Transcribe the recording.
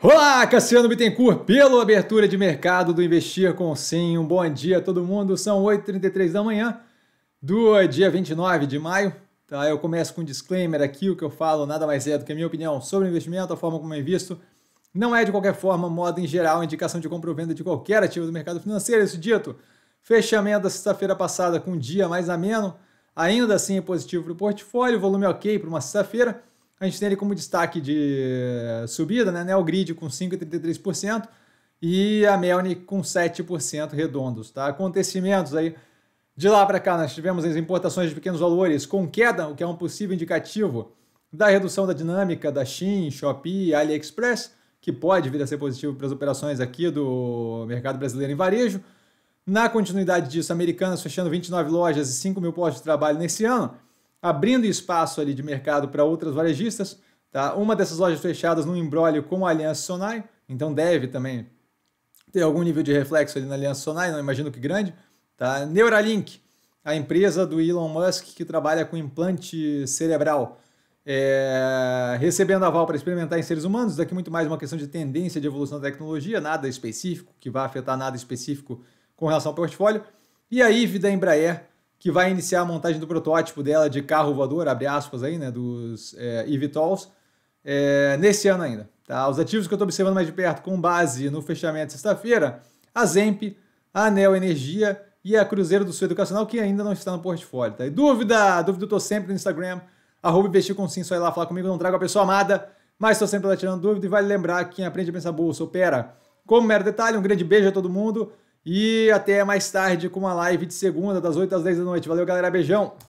Olá, Cassiano Bittencourt, pela abertura de mercado do Investir com Sim. Um bom dia a todo mundo. São 8h33 da manhã do dia 29 de maio. Tá, eu começo com um disclaimer aqui: o que eu falo nada mais é do que a minha opinião sobre investimento, a forma como eu invisto. Não é, de qualquer forma, modo em geral, indicação de compra ou venda de qualquer ativo do mercado financeiro. É isso dito, fechamento da sexta-feira passada com um dia mais ameno, ainda assim é positivo para o portfólio, volume ok para uma sexta-feira. A gente tem ele como destaque de eh, subida, né? O grid com 5,33% e a Melni com 7% redondos, tá? Acontecimentos aí. De lá para cá, nós tivemos as importações de pequenos valores com queda, o que é um possível indicativo da redução da dinâmica da Shein, Shopee, AliExpress, que pode vir a ser positivo para as operações aqui do mercado brasileiro em varejo. Na continuidade disso, Americanas fechando 29 lojas e 5 mil postos de trabalho nesse ano abrindo espaço ali de mercado para outras varejistas. Tá? Uma dessas lojas fechadas num embrólio com a Aliança Sonai, então deve também ter algum nível de reflexo ali na Aliança Sonai, não imagino que grande. Tá? Neuralink, a empresa do Elon Musk que trabalha com implante cerebral, é... recebendo aval para experimentar em seres humanos. Daqui muito mais uma questão de tendência de evolução da tecnologia, nada específico que vá afetar nada específico com relação ao portfólio. E a IV da Embraer, que vai iniciar a montagem do protótipo dela de carro voador, abre aspas aí, né, dos é, eVTOLs, é, nesse ano ainda. Tá? Os ativos que eu estou observando mais de perto, com base no fechamento de sexta-feira, a Zemp, a Neo Energia e a Cruzeiro do Sul Educacional, que ainda não está no portfólio. Tá? E dúvida, dúvida eu estou sempre no Instagram, arroba investir com sim, só ir lá falar comigo, não trago a pessoa amada, mas estou sempre lá tirando dúvida e vale lembrar que quem aprende a pensar bolsa opera. Como mero detalhe, um grande beijo a todo mundo. E até mais tarde com uma live de segunda, das 8 às 10 da noite. Valeu, galera. Beijão.